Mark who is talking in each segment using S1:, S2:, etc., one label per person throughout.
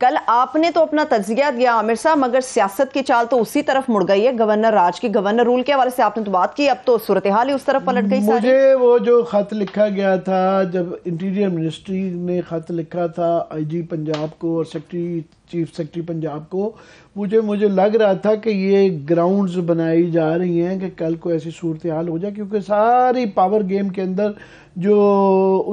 S1: कल आपने तो अपना तजिया दिया आमिर साहब मगर सियासत की चाल तो उसी तरफ मुड़ गई है गवर्नर राज की गवर्नर रूल के हवाले से आपने तो बात की अब तो सूरत हाल ही उस तरफ पलट गई मुझे सारी। वो जो खत लिखा गया था जब इंटीरियर मिनिस्ट्री ने खत लिखा था आईजी पंजाब को और सेक्रेटरी चीफ सेक्रेटरी पंजाब को मुझे मुझे लग रहा था कि ये ग्राउंड बनाई जा रही हैं कि कल को ऐसी सूरत हाल हो जाए क्योंकि सारी पावर गेम के अंदर जो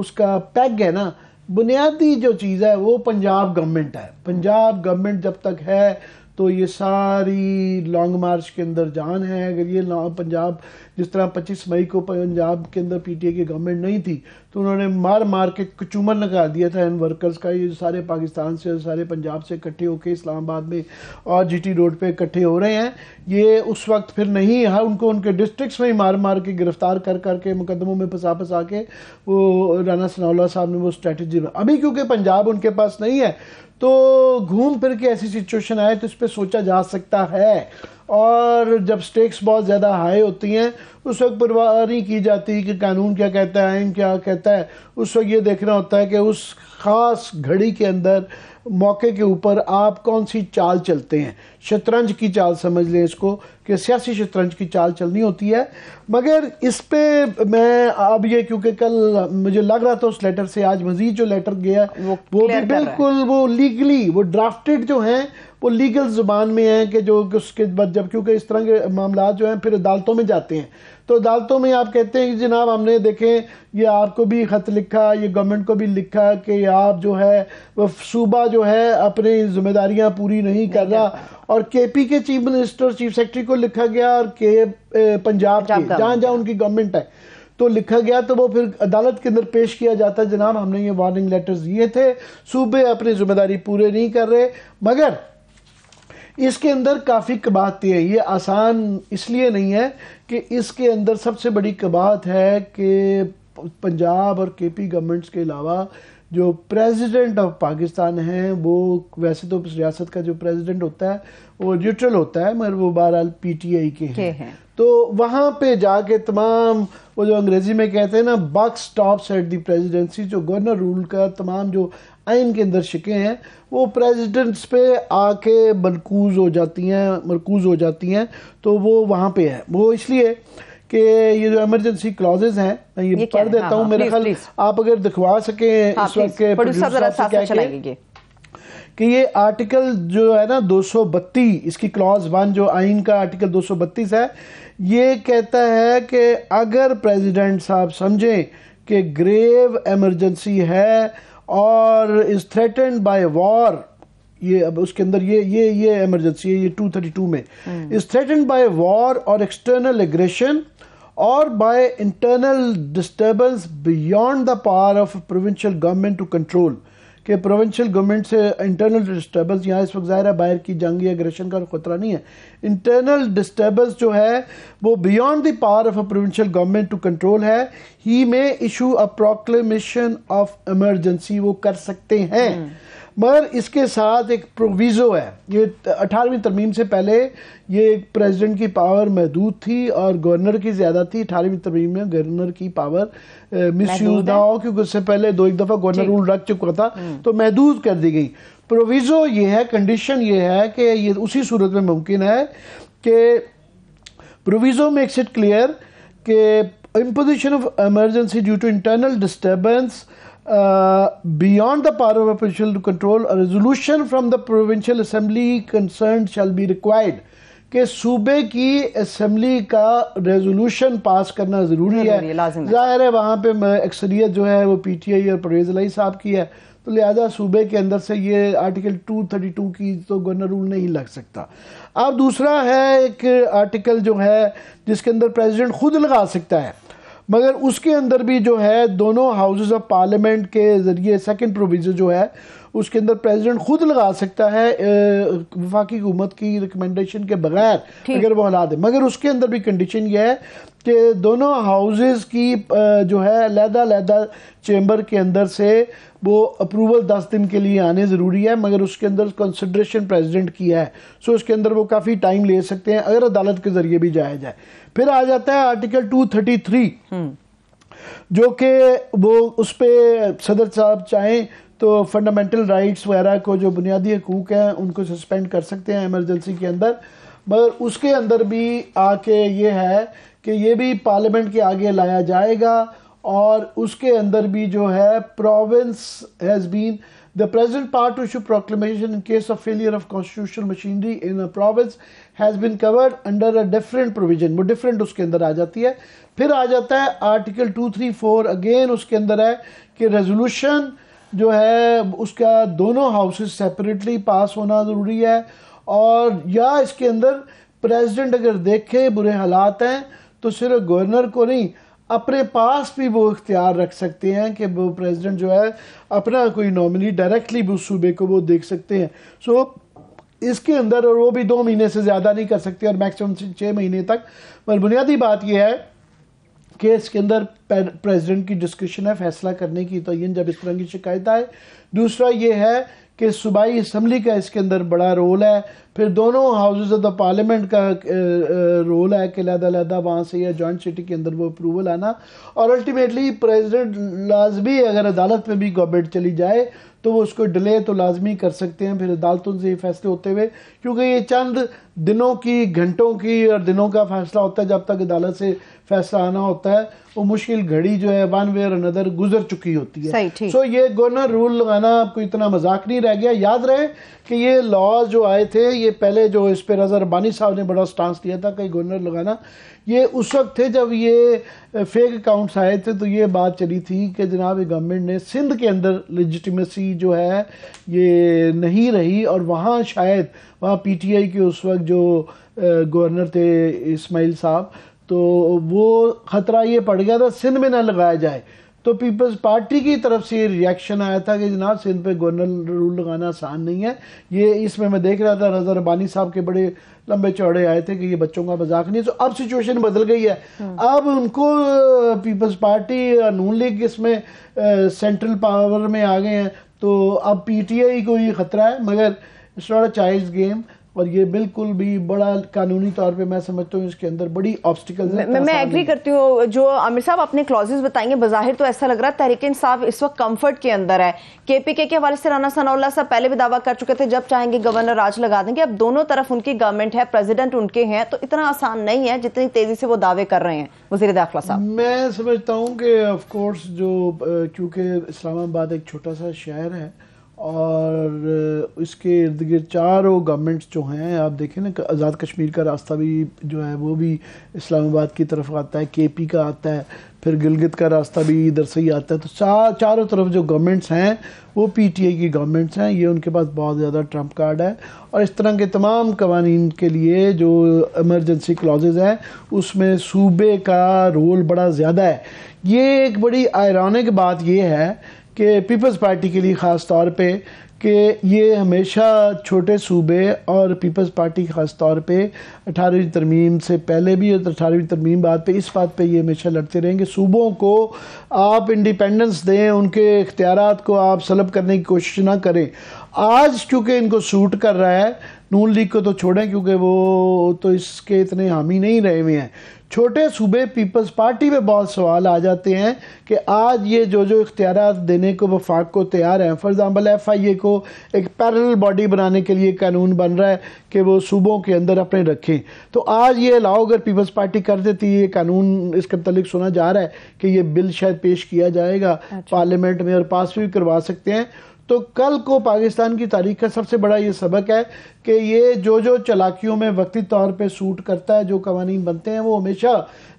S1: उसका पैग है ना बुनियादी जो चीज़ है वो पंजाब गवर्नमेंट है पंजाब गवर्नमेंट जब तक है तो ये सारी लॉन्ग मार्च के अंदर जान है अगर ये पंजाब जिस तरह 25 मई को पंजाब के अंदर पीटीए की गवर्नमेंट नहीं थी तो उन्होंने मार मार के कचूमर लगा दिया था इन वर्कर्स का ये सारे पाकिस्तान से सारे पंजाब से इकट्ठे होकर इस्लामाबाद में और जीटी रोड पे इकट्ठे हो रहे हैं ये उस वक्त फिर नहीं हर उनको उनके डिस्ट्रिक्ट में ही मार मार के गिरफ्तार कर करके मुकदमों में फंसा फंसा के वो राना सनाउल्ला साहब ने वो स्ट्रैटेजी में अभी क्योंकि पंजाब उनके पास नहीं है तो घूम फिर के ऐसी सिचुएशन आए तो इस पर सोचा जा सकता है और जब स्टेक्स बहुत ज़्यादा हाई होती हैं उस वक्त परवाह नहीं की जाती कि कानून क्या कहता है आइन क्या कहता है उस वक्त ये देखना होता है कि उस ख़ास घड़ी के अंदर मौके के ऊपर आप कौन सी चाल चलते हैं शतरंज की चाल समझ लें इसको कि सियासी शतरंज की चाल चलनी होती है मगर इस पर मैं अब ये क्योंकि कल मुझे लग रहा था उस लेटर से आज मजीद जो लेटर गया वो, वो भी बिल्कुल वो लीगली वो ड्राफ्टेड जो हैं वो लीगल ज़ुबान में हैं कि जो उसके बाद जब क्योंकि इस तरह के मामला जो हैं फिर अदालतों में जाते हैं तो अदालतों में आप कहते हैं कि जनाब हमने देखें ये आपको भी ख़त लिखा ये गवर्नमेंट को भी लिखा कि आप जो है वह सूबा जो है अपनी जिम्मेदारियां पूरी नहीं कर रहा और के पी के चीफ मिनिस्टर चीफ सेक्रेटरी को लिखा गया और के पंजाब जहाँ जहाँ उनकी गवर्नमेंट है तो लिखा गया तो वो फिर अदालत के अंदर पेश किया जाता जनाब हमने ये वार्निंग लेटर्स दिए थे सूबे अपनी जिम्मेदारी पूरे नहीं कर रहे मगर इसके अंदर काफ़ी कबात है ये आसान इसलिए नहीं है कि इसके अंदर सबसे बड़ी कबात है कि पंजाब और केपी गवर्नमेंट्स के अलावा जो प्रेसिडेंट ऑफ पाकिस्तान हैं वो वैसे तो रियासत का जो प्रेसिडेंट होता है वो न्यूट्रल होता है मगर वो बहरहाल पीटीआई के हैं है। तो वहाँ पे जाके तमाम वो जो अंग्रेजी में कहते हैं ना buck stops at the presidency जो गवर्नर रूल का तमाम जो आइन के अंदर शिकें हैं वो प्रेसिडेंट्स पे आके मरकूज़ हो जाती हैं मरकूज़ हो जाती हैं तो वो वहाँ पे है वो इसलिए कि ये जो इमरजेंसी क्लॉजेज हैं मैं ये, ये पढ़ देता हूँ हाँ, मेरे हाँ, ख्याल आप अगर दिखवा सकें हाँ, इस वक्त के कि ये आर्टिकल जो है ना बत्तीस इसकी क्लॉज वन जो आइन का आर्टिकल बत्तीस है ये कहता है कि अगर प्रेसिडेंट साहब समझें कि ग्रेव एमरजेंसी है और इज थ्रेटेंड बाय वॉर ये अब उसके अंदर ये ये ये एमरजेंसी है ये 232 में इज थ्रेटेंड बाय वॉर और एक्सटर्नल एग्रेशन और by internal disturbance beyond the power of provincial government to control कि प्रोविंशियल गवर्नमेंट से इंटरनल डिस्टर्बेंस यहाँ इस वक्त ज़ाहिर है बाहर की जंगी अग्रेशन का खतरा नहीं है इंटरनल डिस्टर्बेंस जो है वो beyond the power of a provincial government to control है ही में issue a proclamation of emergency वो कर सकते हैं हम्म। मगर इसके साथ एक प्रोविज़ो है ये अठारहवीं तरमीम से पहले ये प्रेसिडेंट की पावर महदूद थी और गवर्नर की ज़्यादा थी अठारहवीं तरमीम में गवर्नर की पावर मिस यूज ना हो क्योंकि उससे पहले दो एक दफ़ा गवर्नर रूल रख चुका था हम्म। तो महदूद कर दी गई प्रोविज़ो ये है कंडीशन ये है कि ये उसी सूरत में मुमकिन है कि प्रोविज़ो मेक्स इट क्लियर कि imposition of emergency due to internal disturbance Uh, beyond the power of a provincial to control, a resolution from the provincial assembly concerned shall be required. कि सूबे की असम्बली का resolution pass करना ज़रूरी है ज़ाहिर है वहाँ पे अक्सरियत जो है वो पी टी आई और परवेज अलाई साहब की है तो लिहाजा सूबे के अंदर से ये आर्टिकल 232 की तो गवर्नर रूल नहीं लग सकता अब दूसरा है एक आर्टिकल जो है जिसके अंदर प्रेसिडेंट खुद लगा सकता है मगर उसके अंदर भी जो है दोनों हाउसेज ऑफ पार्लियामेंट के ज़रिए सेकंड प्रोविज़न जो है उसके अंदर प्रेसिडेंट खुद लगा सकता है वफाकी हुकूमत की रिकमेंडेशन के बगैर अगर वो हला दे मगर उसके अंदर भी कंडीशन यह है कि दोनों हाउसेस की जो है लहदा लहदा चैम्बर के अंदर से वो अप्रूवल दस दिन के लिए आने ज़रूरी है मगर उसके अंदर कंसिड्रेशन प्रेसिडेंट किया है सो उसके अंदर वो काफ़ी टाइम ले सकते हैं अगर अदालत के ज़रिए भी जाया जाए फिर आ जाता है आर्टिकल टू थर्टी थ्री जो कि वो उस पर सदर साहब चाहें तो फंडामेंटल राइट्स वगैरह को जो बुनियादी हकूक़ हैं उनको सस्पेंड कर सकते हैं एमरजेंसी के अंदर मगर उसके अंदर भी आके ये है कि ये भी पार्लियामेंट के आगे लाया जाएगा और उसके अंदर भी जो है province has been the present part to issue proclamation in case of failure of constitutional machinery in a province has been covered under a different provision वो डिफरेंट उसके अंदर आ जाती है फिर आ जाता है article two three four again उसके अंदर है कि रेजोल्यूशन जो है उसका दोनों हाउसेस सेपरेटली पास होना ज़रूरी है और या इसके अंदर प्रेसिडेंट अगर देखे बुरे हालात हैं तो सिर्फ गवर्नर को नहीं अपने पास भी वो इख्तियार रख सकते हैं कि वो प्रेसिडेंट जो है अपना कोई नॉमिनी डायरेक्टली उस सूबे को वो देख सकते हैं सो so, इसके अंदर और वो भी दो महीने से ज़्यादा नहीं कर सकते और मैक्सिमम छः महीने तक पर बुनियादी बात यह है कि इसके अंदर प्रेसिडेंट की डिस्कशन है फैसला करने की तयन तो जब इस तरह की शिकायत आए दूसरा ये है कि सूबाई इसम्बली का इसके अंदर बड़ा रोल है फिर दोनों हाउसेज ऑफ द पार्लियामेंट का रोल है कि लहदा वहाँ से या जॉइंट सिटी के अंदर वो अप्रूवल आना और अल्टीमेटली प्रेसिडेंट लाजमी अगर अदालत में भी गवर्नमेंट चली जाए तो वो उसको डिले तो लाजमी कर सकते हैं फिर अदालतों से ये फैसले होते हुए क्योंकि ये चंद दिनों की घंटों की और दिनों का फैसला होता है जब तक अदालत से फैसला आना होता है वो मुश्किल घड़ी जो है वन वे और अनदर गुजर चुकी होती है सो so, ये गवर्नर रूल लगाना आपको इतना मजाक नहीं रह गया याद रहे कि ये लॉज जो आए थे ये पहले जो इस पर रजा रबानी साहब ने बड़ा स्टांस लिया था कि गवर्नर लगाना ये उस वक्त थे जब ये फेक अकाउंट्स आए थे तो ये बात चली थी कि जनाब गवर्नमेंट ने सिंध के अंदर लजिटमेसी जो है ये नहीं रही और वहाँ शायद वहाँ पीटीआई के उस वक्त जो गवर्नर थे इस्माइल साहब तो वो ख़तरा ये पड़ गया था सिंध में ना लगाया जाए तो पीपल्स पार्टी की तरफ से ये रिएक्शन आया था कि जनाब सिंध पे गवर्नर रूल लगाना आसान नहीं है ये इसमें मैं देख रहा था रजा रबानी साहब के बड़े लंबे चौड़े आए थे कि ये बच्चों का मजाक नहीं है तो अब सिचुएशन बदल गई है हम्म। अब उनको पीपल्स पार्टी नून लीग इसमें सेंट्रल पावर में आ गए हैं तो अब पीटीआई को ये खतरा है मगर it's not a child game और ये बिल्कुल भी बड़ा कानूनी तौर पे मैं समझता हूँ इसके अंदर बड़ी ऑब्स्टिकल मैं, मैं एग्री करती हूँ जो आमिर साहब अपने क्लॉजेज बताएंगे बाहर तो ऐसा लग रहा है तहरीक इंसाफ इस वक्त कंफर्ट के अंदर है केपीके के हवाले से राना सनाउल्ला साहब पहले भी दावा कर चुके थे जब चाहेंगे गवर्नर राज लगा देंगे अब दोनों तरफ उनकी गवर्नमेंट है प्रेजिडेंट उनके हैं तो इतना आसान नहीं है जितनी तेजी से वो दावे कर रहे हैं वजीर दाखिला साहब मैं समझता हूँ कि ऑफकोर्स जो क्योंकि इस्लामाबाद एक छोटा सा शहर है और इसके इर्द गिर्द चारों गवर्नमेंट्स जो हैं आप देखें ना आज़ाद कश्मीर का रास्ता भी जो है वो भी इस्लामाबाद की तरफ आता है केपी का आता है फिर गिलगित का रास्ता भी इधर से ही आता है तो चार चारों तरफ जो गवर्नमेंट्स हैं वो पीटीआई की गवर्नमेंट्स हैं ये उनके पास बहुत ज़्यादा ट्रंप कार्ड है और इस तरह के तमाम कवानीन के लिए जो एमरजेंसी क्लॉजेज हैं उसमें सूबे का रोल बड़ा ज़्यादा है ये एक बड़ी आयरानिक बात यह है कि पीपल्स पार्टी के लिए ख़ास तौर पे कि ये हमेशा छोटे सूबे और पीपल्स पार्टी ख़ास तौर पे अठारहवीं तरमीम से पहले भी और अठारहवीं तरमीम बाद पे इस बात पे ये हमेशा लड़ते रहेंगे सूबों को आप इंडिपेंडेंस दें उनके इख्तियार को आप सलब करने की कोशिश ना करें आज चूँकि इनको सूट कर रहा है नून लीग को तो छोड़ें क्योंकि वो तो इसके इतने हामी नहीं रहे हुए हैं छोटे सूबे पीपल्स पार्टी में बहुत सवाल आ जाते हैं कि आज ये जो जो इख्तियार देने को वफाक को तैयार हैं for example F I A को एक पैरल बॉडी बनाने के लिए कानून बन रहा है कि वो सूबों के अंदर अपने रखें तो आज ये लाओ अगर पीपल्स पार्टी कर देती है ये कानून इसके मतलब सुना जा रहा है कि ये बिल शायद पेश किया जाएगा अच्छा। पार्लियामेंट में और पास भी करवा सकते हैं तो कल को पाकिस्तान की तारीख का सबसे बड़ा ये सबक है कि ये जो जो चलाकियों में वक्ती तौर पे सूट करता है जो कवानीन बनते हैं वो हमेशा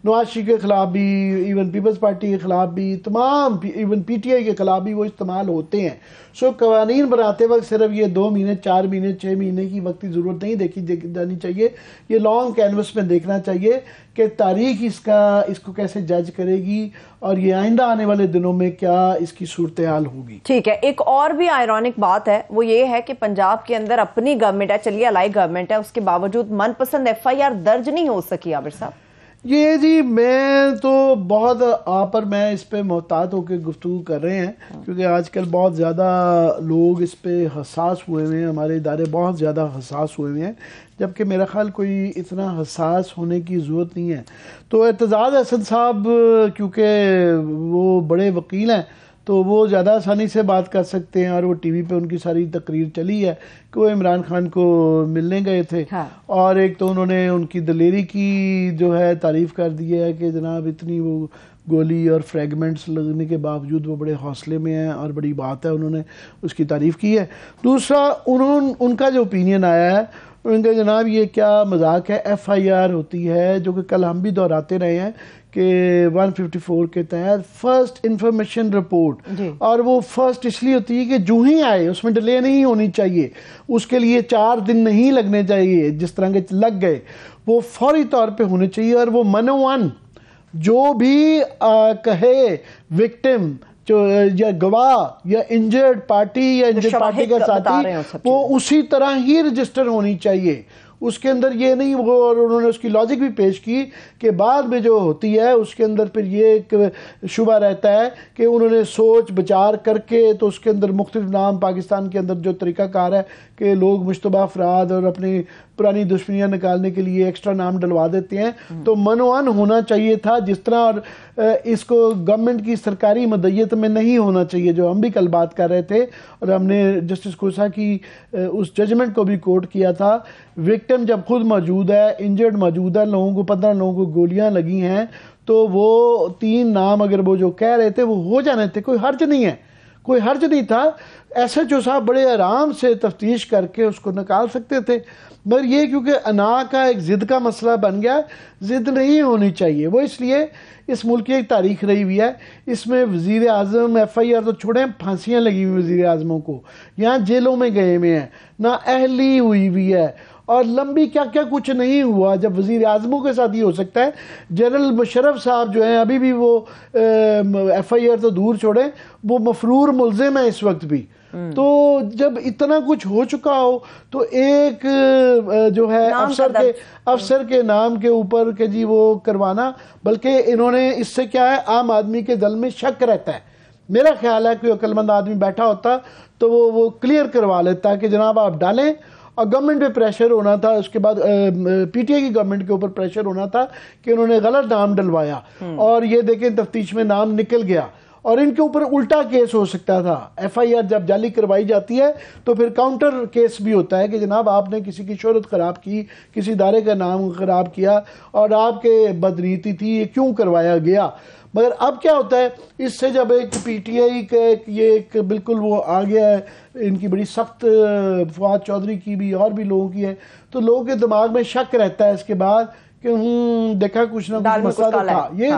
S1: नवाज शरीफ के ख़िलाफ़ भी इवन पीपल्स पार्टी के ख़िलाफ़ भी तमाम इवन पी टी आई के ख़िलाफ़ भी वो इस्तेमाल होते हैं सो कवानीन बनाते वक्त सिर्फ ये दो महीने चार महीने छः महीने की वक्त की ज़रूरत नहीं देखी जानी चाहिए ये लॉन्ग कैनवस में देखना चाहिए कि तारीख इसका इसको कैसे जज करेगी और ये आइंदा आने वाले दिनों में क्या इसकी सूरत हाल होगी ठीक है एक और भी आयरॉनिक बात है वो ये है कि पंजाब के अंदर अपनी गवर्नमेंट है चलिए अलाई गवर्नमेंट है उसके बावजूद मनपसंद एफ आई आर दर्ज नहीं हो सकी आबिर साहब ये जी मैं तो बहुत आप पर मैं इस पर मोहतात होकर गुफ्तु कर रहे हैं हाँ। क्योंकि आजकल बहुत ज़्यादा लोग इस पर हसास हुए हुए हैं हमारे इदारे बहुत ज़्यादा हसास हुए हुए हैं जबकि मेरा ख्याल कोई इतना हसास होने की ज़रूरत नहीं है तो एतजाज़ असद साहब क्योंकि वो बड़े वकील हैं तो वो ज़्यादा आसानी से बात कर सकते हैं और वो टीवी पे उनकी सारी तकरीर चली है कि वो इमरान खान को मिलने गए थे हाँ। और एक तो उन्होंने उनकी दलेरी की जो है तारीफ कर दी है कि जनाब इतनी वो गोली और फ्रेगमेंट्स लगने के बावजूद वो बड़े हौसले में हैं और बड़ी बात है उन्होंने उसकी तारीफ़ की है दूसरा उन्होंने उनका जो ओपिनियन आया है कहा जनाब ये क्या मजाक है एफ़ आई आर होती है जो कि कल हम भी दोहराते रहे हैं कि 154 के तहत फर्स्ट इंफॉर्मेशन रिपोर्ट और वो फर्स्ट इसलिए होती है कि जो ही आए उसमें डिले नहीं होनी चाहिए उसके लिए चार दिन नहीं लगने चाहिए जिस तरह के लग गए वो फौरी तौर पे होने चाहिए और वो मनोवन जो भी आ, कहे विक्टिम जो या गवाह या इंजर्ड पार्टी या इंजर्ड पार्टी का साथी वो उसी तरह ही रजिस्टर होनी चाहिए उसके अंदर ये नहीं वो और उन्होंने उसकी लॉजिक भी पेश की कि बाद में जो होती है उसके अंदर फिर ये एक शुबा रहता है कि उन्होंने सोच विचार करके तो उसके अंदर मुख्तलिफ नाम पाकिस्तान के अंदर जो तरीक़ाकार है कि लोग मुशतबा अफराद और अपनी पुरानी दुश्मनियाँ निकालने के लिए एक्स्ट्रा नाम डलवा देते हैं हम्म। तो मनोअन होना चाहिए था जिस तरह और इसको गवर्नमेंट की सरकारी मदयत में नहीं होना चाहिए जो हम भी कल बात कर रहे थे और हमने जस्टिस खोसा की उस जजमेंट को भी कोर्ट किया था विक्टिम जब खुद मौजूद है इंजर्ड मौजूद है लोगों को पंद्रह लोगों को गोलियाँ लगी हैं तो वो तीन नाम अगर वो जो कह रहे थे वो हो जाने थे कोई हर्ज नहीं है कोई हर्ज नहीं था एस एच ओ साहब बड़े आराम से तफ्तीश करके उसको निकाल सकते थे मगर ये क्योंकि अना का एक ज़िद का मसला बन गया ज़िद नहीं होनी चाहिए वो इसलिए इस मुल्क की एक तारीख रही हुई है इसमें वज़ी अजम एफ़ आई आर तो छोड़ें फांसियाँ लगी हुई वज़ी अजमों को यहाँ जेलों में गए हुए हैं ना अहली हुई हुई है और लंबी क्या क्या कुछ नहीं हुआ जब वजीर आजमों के साथ ये हो सकता है जनरल मुशरफ साहब जो हैं अभी भी वो एफ आई आर तो दूर छोड़ें वो मफरूर मुलजिम है इस वक्त भी हम्म। तो जब इतना कुछ हो चुका हो तो एक जो है अफसर के अफसर के नाम के ऊपर के जी वो करवाना बल्कि इन्होंने इससे क्या है आम आदमी के दल में शक रहता है मेरा ख्याल है कोई अक्लमंद आदमी बैठा होता तो वो वो क्लियर करवा लेता कि जनाब आप डालें और गवर्नमेंट पे प्रेशर होना था उसके बाद पीटीए की गवर्नमेंट के ऊपर प्रेशर होना था कि उन्होंने गलत नाम डलवाया हम्म। और ये देखें तफ्तीश में नाम निकल गया और इनके ऊपर उल्टा केस हो सकता था एफआईआर जब जाली करवाई जाती है तो फिर काउंटर केस भी होता है कि जनाब आपने किसी की शहरत ख़राब की किसी इदारे का नाम ख़राब किया और आपके बदनीति थी ये क्यों करवाया गया मगर अब क्या होता है इससे जब एक पीटीआई का एक ये एक बिल्कुल वो आ गया है इनकी बड़ी सख्त फवाद चौधरी की भी और भी लोगों की है तो लोगों के दिमाग में शक रहता है इसके बाद कि हम्म, देखा कुछ ना कुछ मसला तो था ये